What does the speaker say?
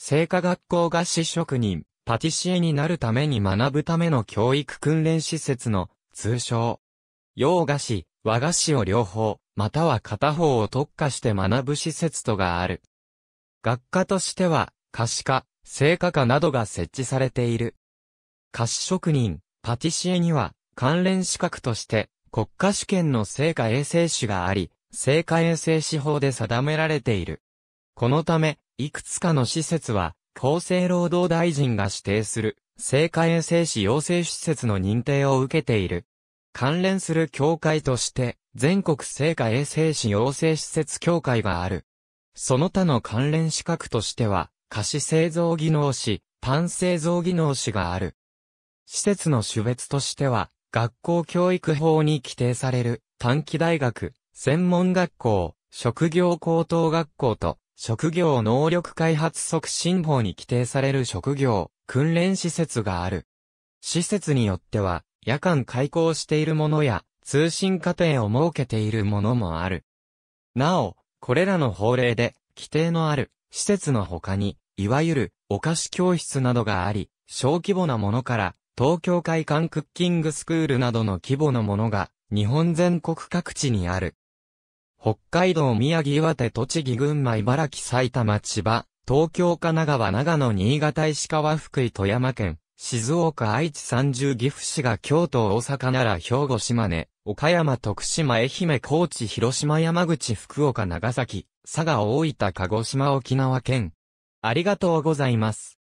聖火学校が師職人、パティシエになるために学ぶための教育訓練施設の通称。洋菓子、和菓子を両方、または片方を特化して学ぶ施設とがある。学科としては、菓子科、聖火科などが設置されている。菓子職人、パティシエには、関連資格として、国家試験の聖火衛生士があり、聖火衛生士法で定められている。このため、いくつかの施設は、厚生労働大臣が指定する、生化衛生士養成施設の認定を受けている。関連する協会として、全国生化衛生士養成施設協会がある。その他の関連資格としては、菓子製造技能士、パン製造技能士がある。施設の種別としては、学校教育法に規定される短期大学、専門学校、職業高等学校と職業能力開発促進法に規定される職業、訓練施設がある。施設によっては、夜間開校しているものや、通信課程を設けているものもある。なお、これらの法令で、規定のある、施設の他に、いわゆる、お菓子教室などがあり、小規模なものから、東京会館クッキングスクールなどの規模のものが、日本全国各地にある。北海道、宮城、岩手、栃木、群馬、茨城、埼玉、千葉、東京、神奈川、長野、新潟、石川、福井、富山県、静岡、愛知、三重、岐阜、市が京都、大阪、奈良、兵庫、島根、岡山、徳島、愛媛、高知、広島、山口、福岡、長崎、佐賀、大分、鹿児島、沖縄県。ありがとうございます。